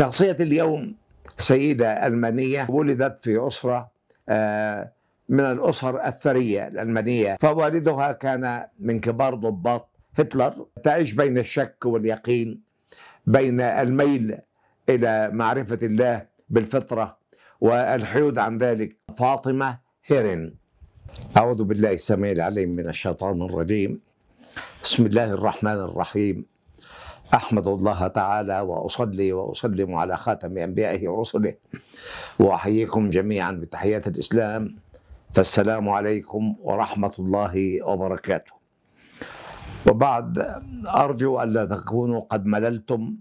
شخصية اليوم سيدة ألمانية ولدت في أسرة آه، من الأسر الثرية الألمانية فوالدها كان من كبار ضباط هتلر تعيش بين الشك واليقين بين الميل إلى معرفة الله بالفطرة والحيود عن ذلك فاطمة هيرن أعوذ بالله السميع العليم من الشيطان الرجيم بسم الله الرحمن الرحيم احمد الله تعالى واصلي واسلم على خاتم انبيائه ورسله واحييكم جميعا بتحيات الاسلام فالسلام عليكم ورحمه الله وبركاته. وبعد ارجو الا تكونوا قد مللتم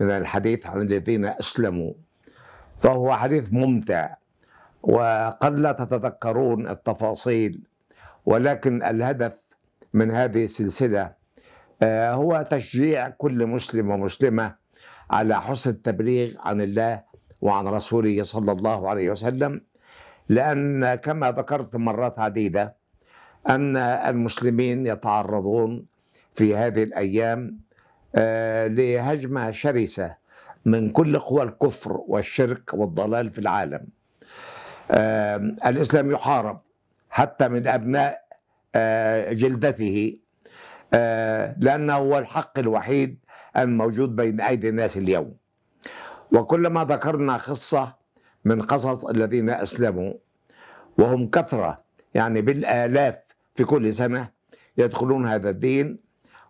من الحديث عن الذين اسلموا فهو حديث ممتع وقد لا تتذكرون التفاصيل ولكن الهدف من هذه السلسله آه، هو تشجيع كل مسلم ومسلمة على حسن التبليغ عن الله وعن رسوله صلى الله عليه وسلم لأن كما ذكرت مرات عديدة أن المسلمين يتعرضون في هذه الأيام آه، لهجمة شرسة من كل قوى الكفر والشرك والضلال في العالم آه، الإسلام يحارب حتى من أبناء جلدته آه، لأنه هو الحق الوحيد الموجود بين أيدي الناس اليوم وكلما ذكرنا قصة من قصص الذين أسلموا وهم كثرة يعني بالآلاف في كل سنة يدخلون هذا الدين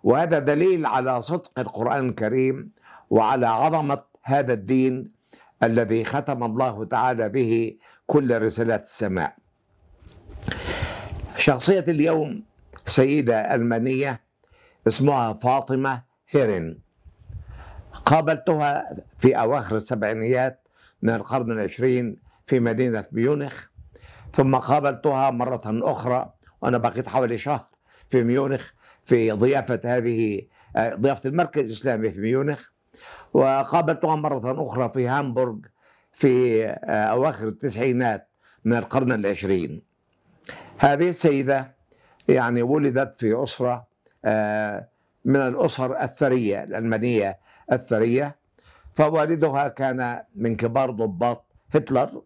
وهذا دليل على صدق القرآن الكريم وعلى عظمة هذا الدين الذي ختم الله تعالى به كل رسالات السماء شخصية اليوم سيدة ألمانية اسمها فاطمة هيرن قابلتها في أواخر السبعينيات من القرن العشرين في مدينة ميونخ ثم قابلتها مرة أخرى وأنا بقيت حوالي شهر في ميونخ في ضيافة هذه ضيافة المركز الإسلامي في ميونخ وقابلتها مرة أخرى في هامبورغ في أواخر التسعينات من القرن العشرين هذه السيدة يعني ولدت في أسرة آه، من الأسر الثرية الألمانية الثرية فوالدها كان من كبار ضباط هتلر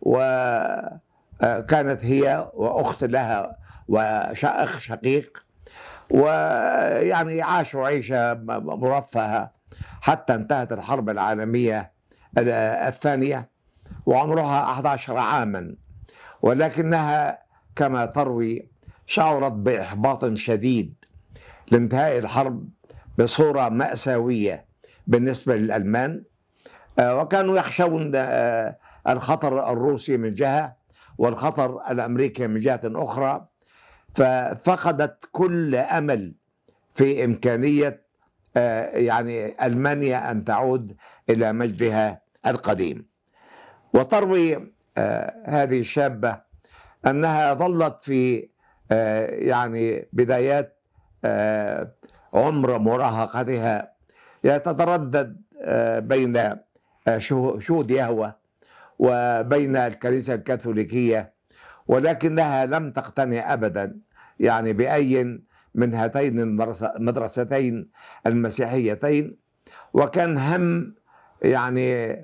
وكانت آه، هي وأخت لها وأخ شقيق ويعني عاشوا عيشة مرفهة حتى انتهت الحرب العالمية الثانية وعمرها 11 عاما ولكنها كما تروي شعرت بإحباط شديد لانتهاء الحرب بصورة مأساوية بالنسبة للألمان آه، وكانوا يخشون آه، الخطر الروسي من جهة والخطر الأمريكي من جهة أخرى ففقدت كل أمل في إمكانية آه، يعني ألمانيا أن تعود إلى مجدها القديم وتروي هذه الشابة أنها ظلت في يعني بدايات آه، عمر مراهقتها يتتردد آه، بين آه، شهود يهوه وبين الكنيسة الكاثوليكية ولكنها لم تقتنع أبدا يعني بأي من هاتين المدرستين المسيحيتين وكان هم يعني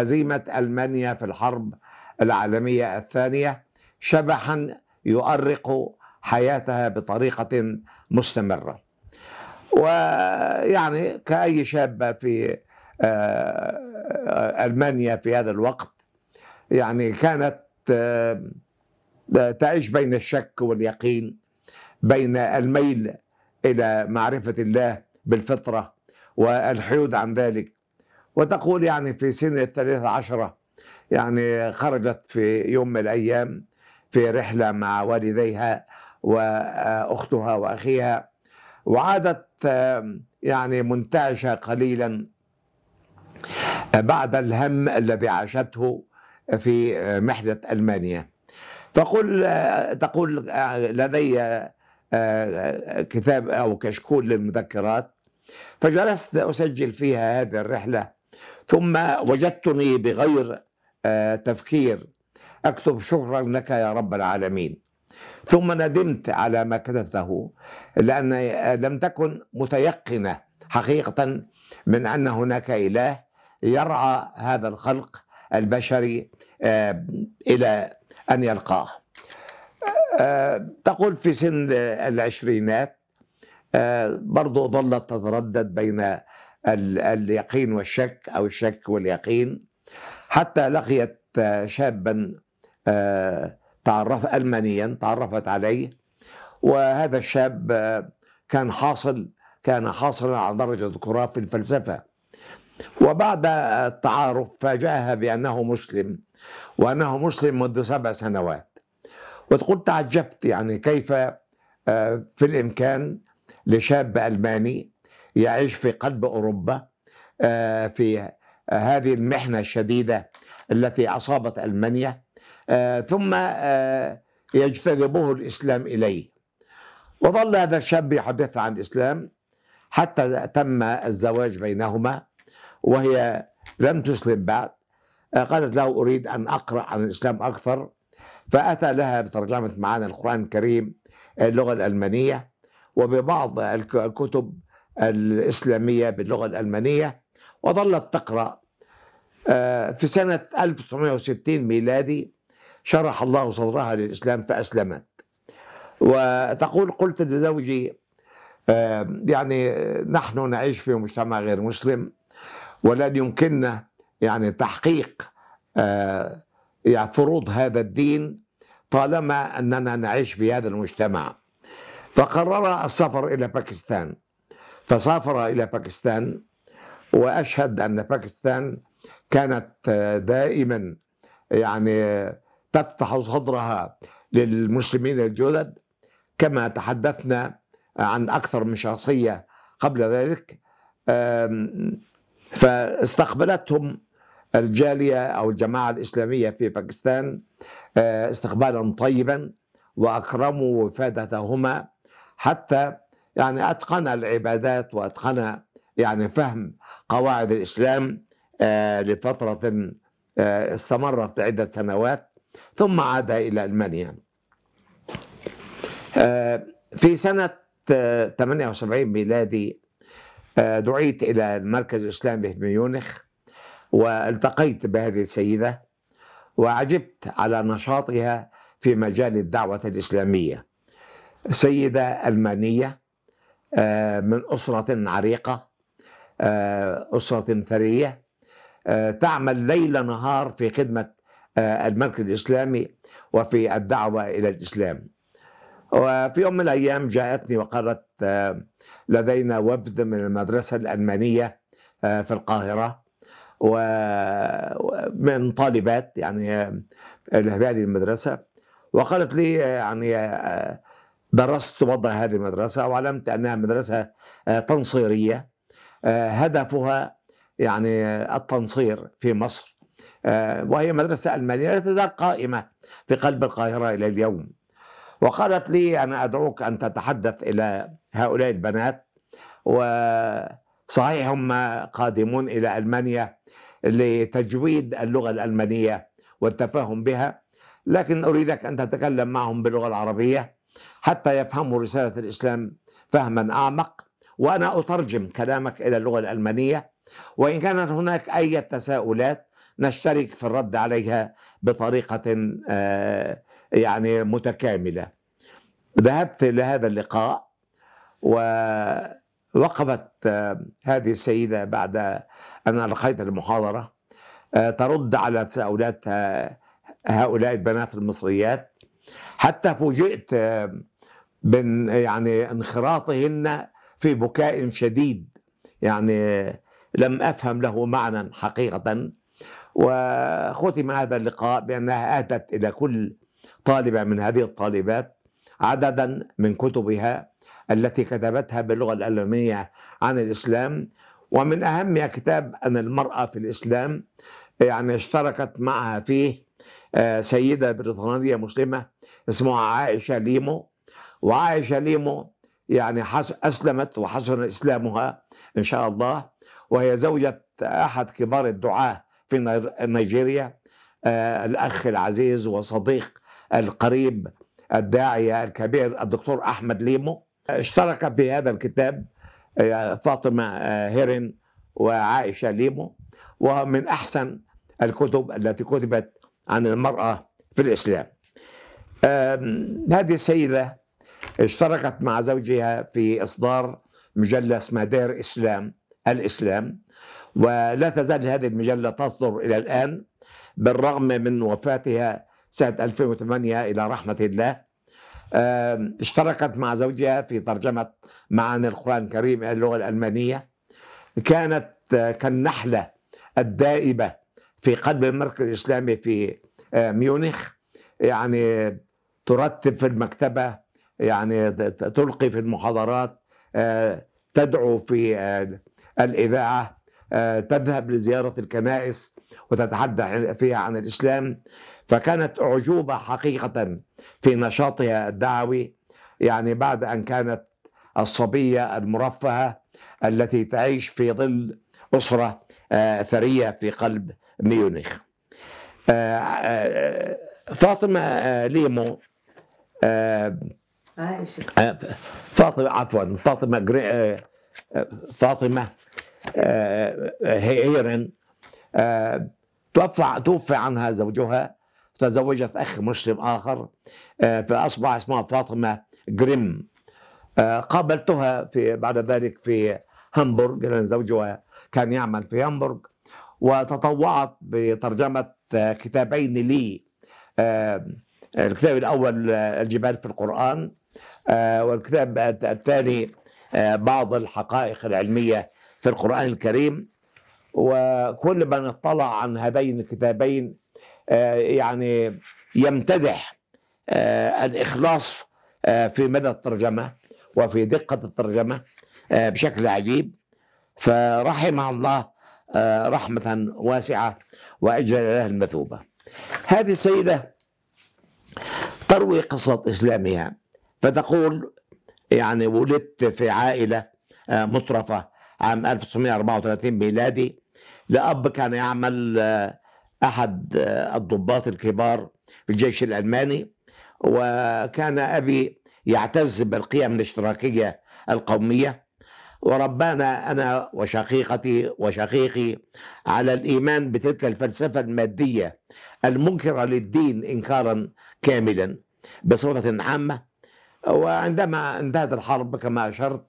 هزيمة ألمانيا في الحرب العالمية الثانية شبحا يؤرق حياتها بطريقة مستمرة ويعني كأي شابة في آه، ألمانيا في هذا الوقت يعني كانت آه، تعيش بين الشك واليقين بين الميل إلى معرفة الله بالفطرة والحيود عن ذلك وتقول يعني في سن الثالثة عشرة يعني خرجت في يوم من الأيام في رحلة مع والديها واختها واخيها وعادت يعني منتعشه قليلا بعد الهم الذي عاشته في محله المانيا فقل آه، تقول آه، لدي آه، كتاب او كشكول للمذكرات فجلست اسجل فيها هذه الرحله ثم وجدتني بغير تفكير اكتب شكرا لك يا رب العالمين ثم ندمت على ما كتبته لأن لم تكن متيقنة حقيقة من أن هناك إله يرعى هذا الخلق البشري آه، إلى أن يلقاه آه، تقول في سن العشرينات آه، برضو ظلت تتردد بين اليقين والشك أو الشك واليقين حتى لقيت شابا آه تعرف ألمانيا تعرفت عليه وهذا الشاب كان حاصل كان حاصلا على درجة دكتوراه في الفلسفة وبعد التعارف فاجأها بأنه مسلم وأنه مسلم منذ سبع سنوات وتقول تعجبت يعني كيف آه، في الإمكان لشاب ألماني يعيش في قلب أوروبا آه، في هذه المحنة الشديدة التي أصابت ألمانيا آه، ثم آه، يجتذبه الإسلام إليه وظل هذا الشاب يحدث عن الإسلام حتى تم الزواج بينهما وهي لم تسلم بعد آه، قالت له أريد أن أقرأ عن الإسلام أكثر فأتى لها بترجمة معاني القرآن الكريم اللغة الألمانية وببعض الكتب الإسلامية باللغة الألمانية وظلت تقرأ في سنة 1960 ميلادي شرح الله صدرها للإسلام فأسلمت وتقول قلت لزوجي يعني نحن نعيش في مجتمع غير مسلم ولن يمكننا يعني تحقيق آه، يعني فروض هذا الدين طالما أننا نعيش في هذا المجتمع فقرر السفر إلى باكستان فسافر إلى باكستان وأشهد أن باكستان كانت آه، دائما يعني تفتح صدرها للمسلمين الجدد كما تحدثنا عن أكثر من شخصية قبل ذلك فاستقبلتهم الجالية أو الجماعة الإسلامية في باكستان استقبالا طيبا وأكرموا وفادتهما حتى يعني أتقن العبادات وأتقن يعني فهم قواعد الإسلام لفترة استمرت عدة سنوات ثم عاد إلى ألمانيا آه، في سنة 78 آه، ميلادي آه، دعيت إلى المركز الإسلامي في ميونخ والتقيت بهذه السيدة وعجبت على نشاطها في مجال الدعوة الإسلامية سيدة ألمانية من أسرة عريقة أسرة ثرية تعمل ليل نهار في خدمة آه، المركز الإسلامي وفي الدعوة إلى الإسلام وفي يوم من الأيام جاءتني وقالت آه، لدينا وفد من المدرسة الألمانية آه، في القاهرة ومن طالبات يعني لهذه هذه المدرسة وقالت لي يعني درست وضع هذه المدرسة وعلمت أنها مدرسة تنصيرية هدفها يعني التنصير في مصر آه، وهي مدرسة ألمانية لا تزال قائمة في قلب القاهرة إلى اليوم وقالت لي أنا أدعوك أن تتحدث إلى هؤلاء البنات وصحيح هم قادمون إلى ألمانيا لتجويد اللغة الألمانية والتفاهم بها لكن أريدك أن تتكلم معهم باللغة العربية حتى يفهموا رسالة الإسلام فهما أعمق وأنا أترجم كلامك إلى اللغة الألمانية وإن كانت هناك أي تساؤلات نشترك في الرد عليها بطريقة آه، يعني متكاملة ذهبت لهذا اللقاء ووقفت آه، هذه السيدة بعد أن ألقيت المحاضرة آه، ترد على تساؤلات هؤلاء البنات المصريات حتى فوجئت من يعني انخراطهن في بكاء شديد يعني لم افهم له معنى حقيقه وختم هذا اللقاء بأنها آتت إلى كل طالبة من هذه الطالبات عددا من كتبها التي كتبتها باللغة الألمانية عن الإسلام ومن أهمها كتاب أن المرأة في الإسلام يعني اشتركت معها فيه آه، سيدة بريطانية مسلمة اسمها عائشة ليمو وعائشة ليمو يعني أسلمت وحسن إسلامها إن شاء الله وهي زوجة أحد كبار الدعاة في نيجيريا آه، الأخ العزيز وصديق القريب الداعية الكبير الدكتور أحمد ليمو اشترك في هذا الكتاب آه، فاطمة آه، هيرن وعائشة ليمو ومن أحسن الكتب التي كتبت عن المرأة في الإسلام هذه السيدة اشتركت مع زوجها في إصدار مجلس مدار دير إسلام الإسلام ولا تزال هذه المجلة تصدر إلى الآن بالرغم من وفاتها سنة 2008 إلى رحمة الله اشتركت مع زوجها في ترجمة معاني القرآن الكريم إلى اللغة الألمانية كانت آه، كالنحلة الدائبة في قلب المركز الإسلامي في آه، ميونخ يعني ترتب في المكتبة يعني تلقي في المحاضرات آه، تدعو في الإذاعة آه، تذهب لزيارة الكنائس وتتحدث فيها عن الإسلام فكانت أعجوبة حقيقة في نشاطها الدعوي يعني بعد أن كانت الصبية المرفهة التي تعيش في ظل أسرة آه، ثرية في قلب ميونخ آه، فاطمة ليمو فاطمة عفوا فاطمة فاطمة آه، آه، هيرن آه، توفى توفي عنها زوجها تزوجت اخ مسلم اخر فاصبح اسمها فاطمه جريم قابلتها في بعد ذلك في هامبورغ لان زوجها كان يعمل في هامبورغ وتطوعت بترجمه كتابين لي الكتاب الاول الجبال في القران والكتاب الثاني بعض الحقائق العلميه في القرآن الكريم وكل من اطلع عن هذين الكتابين آه، يعني يمتدح آه، الإخلاص آه، في مدى الترجمة وفي دقة الترجمة بشكل عجيب فرحم الله رحمة واسعة وأجل له المثوبة هذه السيدة تروي قصة إسلامها فتقول يعني ولدت في عائلة مطرفة عام 1934 ميلادي لأب كان يعمل آه، أحد آه، الضباط الكبار في الجيش الألماني وكان أبي يعتز بالقيم الاشتراكية القومية وربانا أنا وشقيقتي وشقيقي على الإيمان بتلك الفلسفة المادية المنكرة للدين إنكارا كاملا بصورة عامة وعندما انتهت الحرب كما أشرت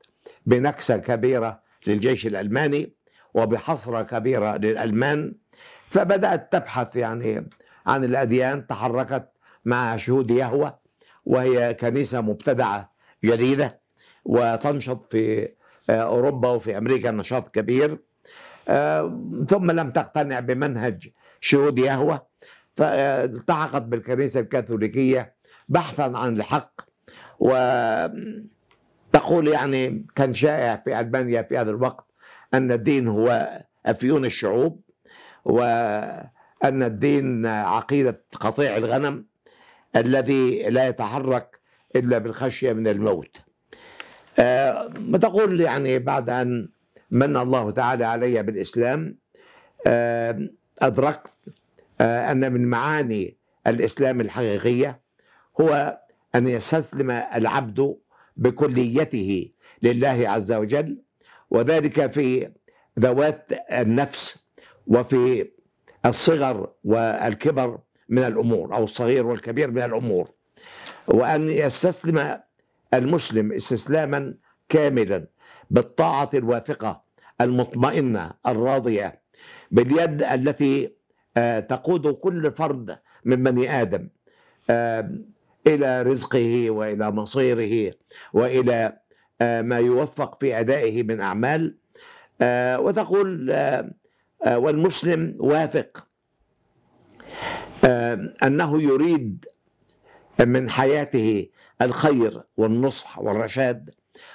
بنكسة كبيرة للجيش الألماني وبحصرة كبيرة للألمان فبدأت تبحث يعني عن الأديان تحركت مع شهود يهوه وهي كنيسة مبتدعة جديدة وتنشط في أوروبا وفي أمريكا نشاط كبير آه، ثم لم تقتنع بمنهج شهود يهوه فالتحقت بالكنيسة الكاثوليكية بحثا عن الحق و تقول يعني كان شائع في ألبانيا في هذا الوقت أن الدين هو أفيون الشعوب وأن الدين عقيدة قطيع الغنم الذي لا يتحرك إلا بالخشية من الموت آه تقول يعني بعد أن من الله تعالى علي بالإسلام آه، أدركت آه، أن من معاني الإسلام الحقيقية هو أن يستسلم العبد بكليته لله عز وجل وذلك في ذوات النفس وفي الصغر والكبر من الامور او الصغير والكبير من الامور وان يستسلم المسلم استسلاما كاملا بالطاعه الواثقه المطمئنه الراضيه باليد التي آه، تقود كل فرد من بني ادم آه، الى رزقه والى مصيره والى آه، ما يوفق في ادائه من اعمال آه، وتقول آه، والمسلم واثق انه يريد من حياته الخير والنصح والرشاد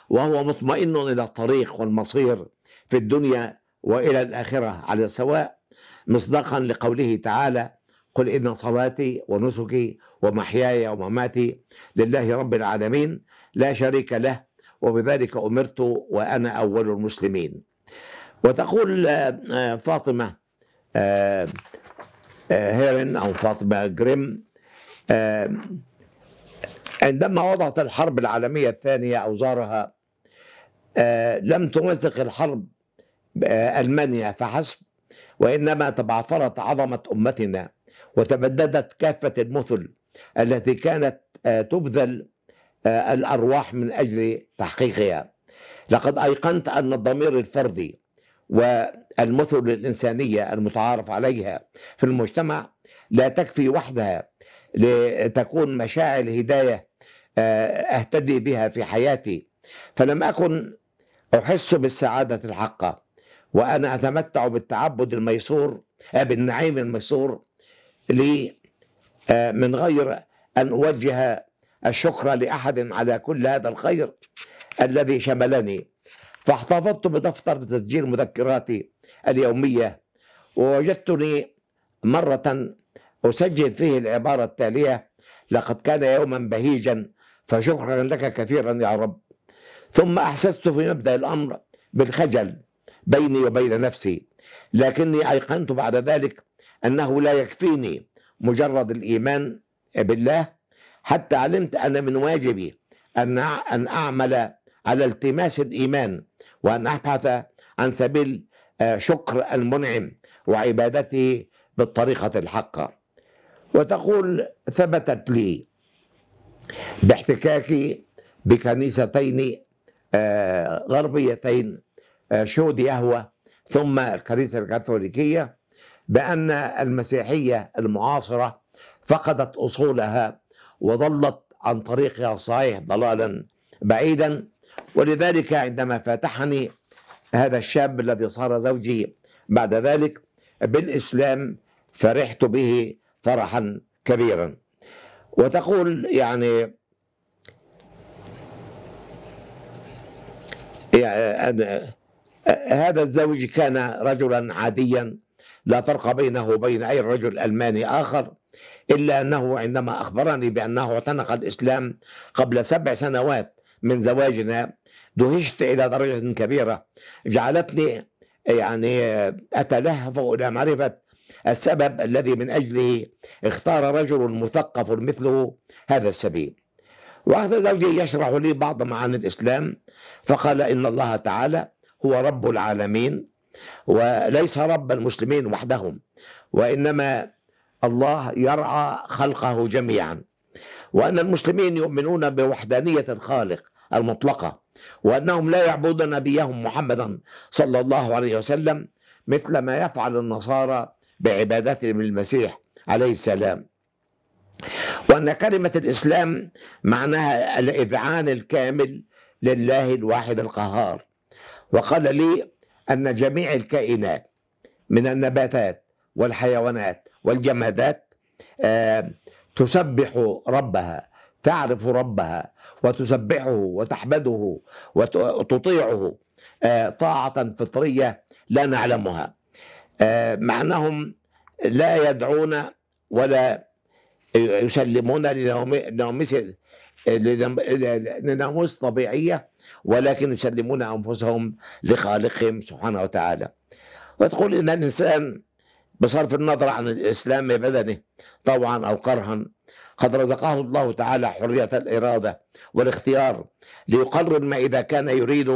وهو مطمئن الى الطريق والمصير في الدنيا والى الاخره على سواء مصداقا لقوله تعالى قل إن صلاتي ونسكي ومحياي ومماتي لله رب العالمين لا شريك له وبذلك أمرت وأنا أول المسلمين وتقول آه، آه، فاطمة آه، هيرن أو فاطمة جريم عندما وضعت الحرب العالمية الثانية أوزارها لم تمزق الحرب ألمانيا فحسب وإنما تبعثرت عظمة أمتنا وتبددت كافة المثل التي كانت آه، تبذل آه، الأرواح من أجل تحقيقها لقد أيقنت أن الضمير الفردي والمثل الإنسانية المتعارف عليها في المجتمع لا تكفي وحدها لتكون مشاعر هداية آه، أهتدي بها في حياتي فلم أكن أحس بالسعادة الحقة وأنا أتمتع بالتعبد الميسور بالنعيم الميسور لي آه، من غير أن أوجه الشكر لأحد على كل هذا الخير الذي شملني فاحتفظت بدفتر تسجيل مذكراتي اليومية ووجدتني مرة أسجل فيه العبارة التالية لقد كان يوما بهيجا فشكرا لك كثيرا يا رب ثم أحسست في مبدأ الأمر بالخجل بيني وبين نفسي لكني أيقنت بعد ذلك أنه لا يكفيني مجرد الإيمان بالله حتى علمت أن من واجبي أن أن أعمل على التماس الإيمان وأن أبحث عن سبيل آه، شكر المنعم وعبادته بالطريقة الحقة وتقول ثبتت لي باحتكاكي بكنيستين آه، غربيتين آه، شود يهوى ثم الكنيسة الكاثوليكية بأن المسيحية المعاصرة فقدت أصولها وظلت عن طريقها الصحيح ضلالا بعيدا ولذلك عندما فاتحني هذا الشاب الذي صار زوجي بعد ذلك بالإسلام فرحت به فرحا كبيرا وتقول يعني, يعني هذا الزوج كان رجلا عاديا لا فرق بينه وبين أي رجل ألماني آخر إلا أنه عندما أخبرني بأنه اعتنق الإسلام قبل سبع سنوات من زواجنا دهشت إلى درجة كبيرة جعلتني يعني أتلهف إلى معرفة السبب الذي من أجله اختار رجل مثقف مثله هذا السبيل وهذا زوجي يشرح لي بعض معاني الإسلام فقال إن الله تعالى هو رب العالمين وليس رب المسلمين وحدهم وإنما الله يرعى خلقه جميعا وأن المسلمين يؤمنون بوحدانية الخالق المطلقة وأنهم لا يعبدون نبيهم محمدا صلى الله عليه وسلم مثل ما يفعل النصارى بعبادتهم للمسيح عليه السلام وأن كلمة الإسلام معناها الإذعان الكامل لله الواحد القهار وقال لي أن جميع الكائنات من النباتات والحيوانات والجمادات آه، تسبح ربها تعرف ربها وتسبحه وتحمده وتطيعه آه، طاعة فطرية لا نعلمها آه، مع أنهم لا يدعون ولا يسلمون لناموس لناموس طبيعية ولكن يسلمون أنفسهم لخالقهم سبحانه وتعالى وتقول إن الإنسان بصرف النظر عن الإسلام بدنه طوعا أو كرها قد رزقه الله تعالى حرية الإرادة والاختيار ليقرر ما إذا كان يريد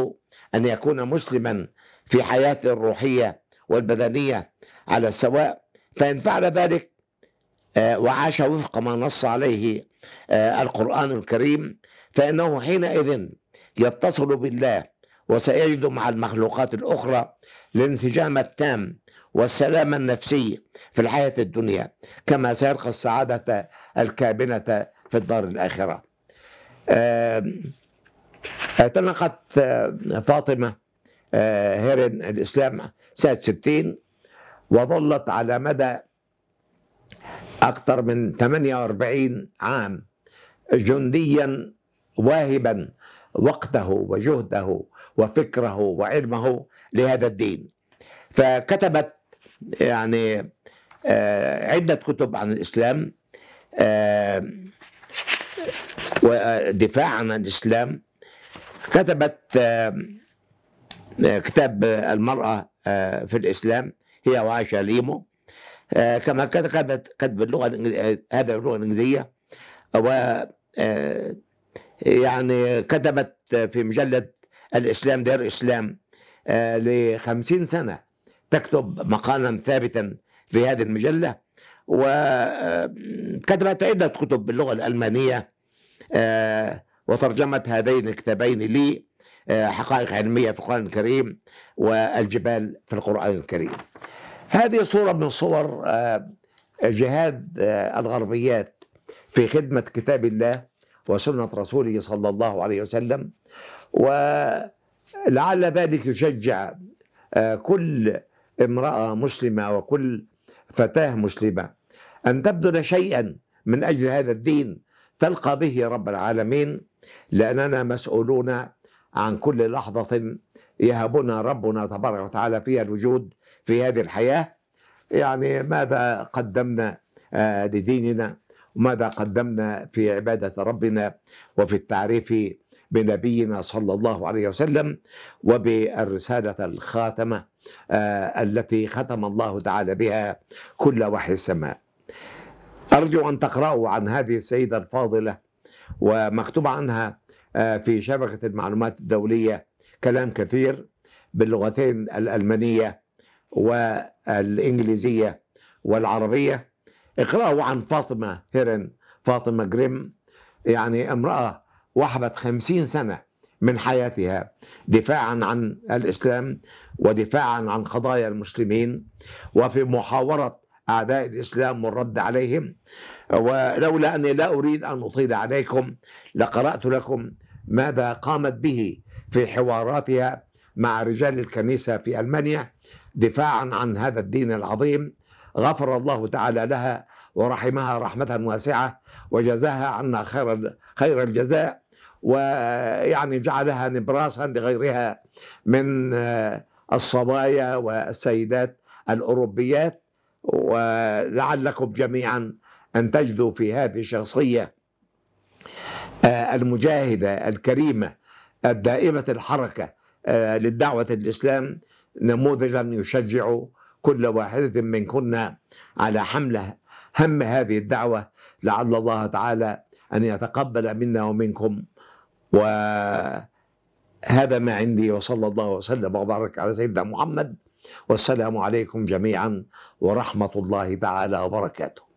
أن يكون مسلما في حياته الروحية والبدنية على السواء فإن فعل ذلك آه، وعاش وفق ما نص عليه آه، القرآن الكريم فإنه حينئذ يتصل بالله وسيجد مع المخلوقات الأخرى الانسجام التام والسلام النفسي في الحياة الدنيا كما سيلقى السعادة الكامنة في الدار الآخرة آه، اعتنقت فاطمة هيرن الإسلام سنة 60 وظلت على مدى أكثر من 48 عام جنديا واهبا وقته وجهده وفكره وعلمه لهذا الدين فكتبت يعني آه، عدة كتب عن الإسلام آه، ودفاع عن الإسلام كتبت آه، كتاب المرأة في الإسلام هي وعائشة ليمو آه، كما كتبت كتب اللغه هذا اللغه الانجليزيه و آه، يعني كتبت في مجله الاسلام دير الاسلام آه، لخمسين سنه تكتب مقالا ثابتا في هذه المجله وكتبت عده كتب باللغه الالمانيه وترجمت هذين الكتابين لي حقائق علميه في القران الكريم والجبال في القران الكريم هذه صورة من صور آه، جهاد آه، الغربيات في خدمة كتاب الله وسنة رسوله صلى الله عليه وسلم ولعل ذلك يشجع آه، كل امرأة مسلمة وكل فتاة مسلمة أن تبذل شيئا من أجل هذا الدين تلقى به رب العالمين لأننا مسؤولون عن كل لحظة يهبنا ربنا تبارك وتعالى فيها الوجود في هذه الحياة يعني ماذا قدمنا آه، لديننا وماذا قدمنا في عبادة ربنا وفي التعريف بنبينا صلى الله عليه وسلم وبالرسالة الخاتمة آه، التي ختم الله تعالى بها كل وحي السماء أرجو أن تقرأوا عن هذه السيدة الفاضلة ومكتوب عنها آه، في شبكة المعلومات الدولية كلام كثير باللغتين الألمانية والإنجليزية والعربية اقرأوا عن فاطمة هيرن فاطمة جريم يعني امرأة وحبت خمسين سنة من حياتها دفاعا عن الإسلام ودفاعا عن قضايا المسلمين وفي محاورة أعداء الإسلام والرد عليهم ولولا أني لا أريد أن أطيل عليكم لقرأت لكم ماذا قامت به في حواراتها مع رجال الكنيسة في ألمانيا دفاعا عن هذا الدين العظيم غفر الله تعالى لها ورحمها رحمة واسعة وجزاها عنا خير خير الجزاء ويعني جعلها نبراسا لغيرها من آه، الصبايا والسيدات الأوروبيات ولعلكم جميعا أن تجدوا في هذه الشخصية آه، المجاهدة الكريمة الدائمة الحركة آه، للدعوة الإسلام نموذجا يشجع كل واحدة منكن على حمل هم هذه الدعوة لعل الله تعالى أن يتقبل منا ومنكم وهذا ما عندي وصلى الله وسلم وبارك على سيدنا محمد والسلام عليكم جميعا ورحمة الله تعالى وبركاته